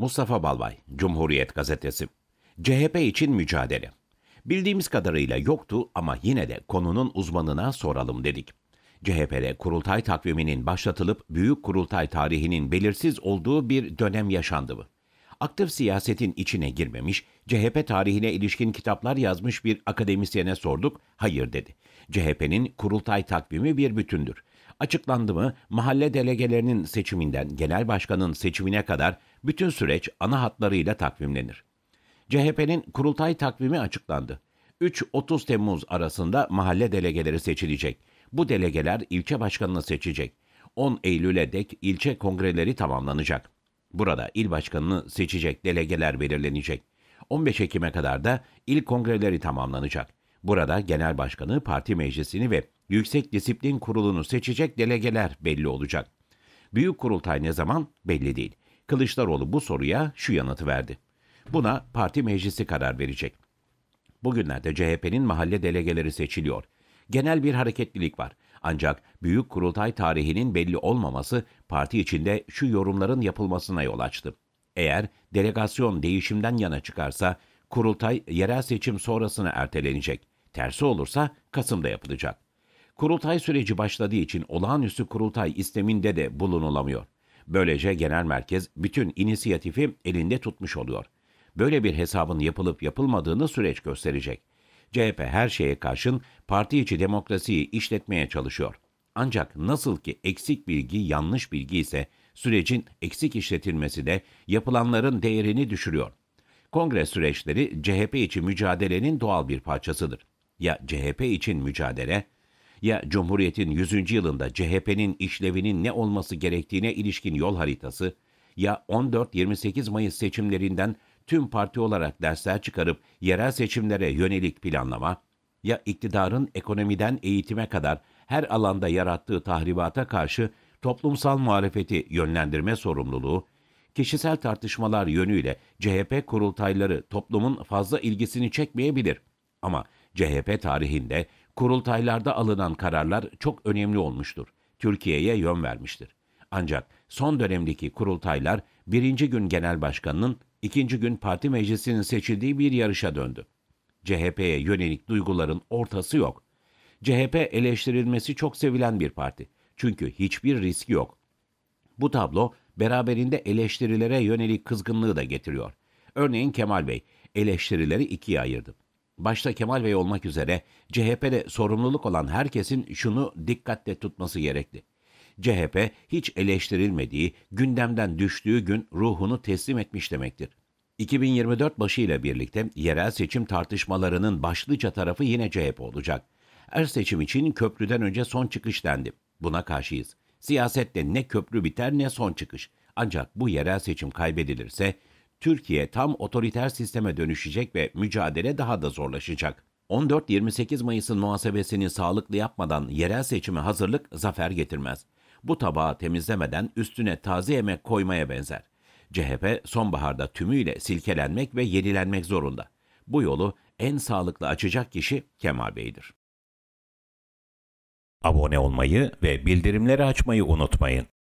Mustafa Balbay, Cumhuriyet Gazetesi. CHP için mücadele. Bildiğimiz kadarıyla yoktu ama yine de konunun uzmanına soralım dedik. CHP'de kurultay takviminin başlatılıp büyük kurultay tarihinin belirsiz olduğu bir dönem yaşandı mı? Aktif siyasetin içine girmemiş, CHP tarihine ilişkin kitaplar yazmış bir akademisyene sorduk, hayır dedi. CHP'nin kurultay takvimi bir bütündür. Açıklandı mı mahalle delegelerinin seçiminden genel başkanın seçimine kadar bütün süreç ana hatlarıyla takvimlenir. CHP'nin kurultay takvimi açıklandı. 3-30 Temmuz arasında mahalle delegeleri seçilecek. Bu delegeler ilçe başkanını seçecek. 10 Eylül'e dek ilçe kongreleri tamamlanacak. Burada il başkanını seçecek delegeler belirlenecek. 15 Ekim'e kadar da il kongreleri tamamlanacak. Burada genel başkanı, parti meclisini ve Yüksek Disiplin Kurulu'nu seçecek delegeler belli olacak. Büyük kurultay ne zaman belli değil. Kılıçdaroğlu bu soruya şu yanıtı verdi. Buna parti meclisi karar verecek. Bugünlerde CHP'nin mahalle delegeleri seçiliyor. Genel bir hareketlilik var. Ancak büyük kurultay tarihinin belli olmaması parti içinde şu yorumların yapılmasına yol açtı. Eğer delegasyon değişimden yana çıkarsa kurultay yerel seçim sonrasına ertelenecek. Tersi olursa Kasım'da yapılacak. Kurultay süreci başladığı için olağanüstü kurultay isteminde de bulunulamıyor. Böylece genel merkez bütün inisiyatifi elinde tutmuş oluyor. Böyle bir hesabın yapılıp yapılmadığını süreç gösterecek. CHP her şeye karşın parti içi demokrasiyi işletmeye çalışıyor. Ancak nasıl ki eksik bilgi yanlış bilgi ise sürecin eksik işletilmesi de yapılanların değerini düşürüyor. Kongre süreçleri CHP için mücadelenin doğal bir parçasıdır. Ya CHP için mücadele ya Cumhuriyet'in 100. yılında CHP'nin işlevinin ne olması gerektiğine ilişkin yol haritası ya 14-28 Mayıs seçimlerinden tüm parti olarak dersler çıkarıp yerel seçimlere yönelik planlama ya iktidarın ekonomiden eğitime kadar her alanda yarattığı tahribata karşı toplumsal muhalefeti yönlendirme sorumluluğu, kişisel tartışmalar yönüyle CHP kurultayları toplumun fazla ilgisini çekmeyebilir. Ama CHP tarihinde Kurultaylarda alınan kararlar çok önemli olmuştur. Türkiye'ye yön vermiştir. Ancak son dönemdeki kurultaylar birinci gün genel başkanının, ikinci gün parti meclisinin seçildiği bir yarışa döndü. CHP'ye yönelik duyguların ortası yok. CHP eleştirilmesi çok sevilen bir parti. Çünkü hiçbir risk yok. Bu tablo beraberinde eleştirilere yönelik kızgınlığı da getiriyor. Örneğin Kemal Bey eleştirileri ikiye ayırdı başta Kemal Bey olmak üzere CHP'de sorumluluk olan herkesin şunu dikkatle tutması gerekli. CHP hiç eleştirilmediği, gündemden düştüğü gün ruhunu teslim etmiş demektir. 2024 başıyla birlikte yerel seçim tartışmalarının başlıca tarafı yine CHP olacak. Er seçim için köprüden önce son çıkış dendi. Buna karşıyız. Siyasette ne köprü biter ne son çıkış. Ancak bu yerel seçim kaybedilirse Türkiye tam otoriter sisteme dönüşecek ve mücadele daha da zorlaşacak. 14-28 Mayıs'ın muhasebesini sağlıklı yapmadan yerel seçime hazırlık zafer getirmez. Bu tabağı temizlemeden üstüne taze yemek koymaya benzer. CHP sonbaharda tümüyle silkelenmek ve yenilenmek zorunda. Bu yolu en sağlıklı açacak kişi Kemal Bey'dir. Abone olmayı ve bildirimleri açmayı unutmayın.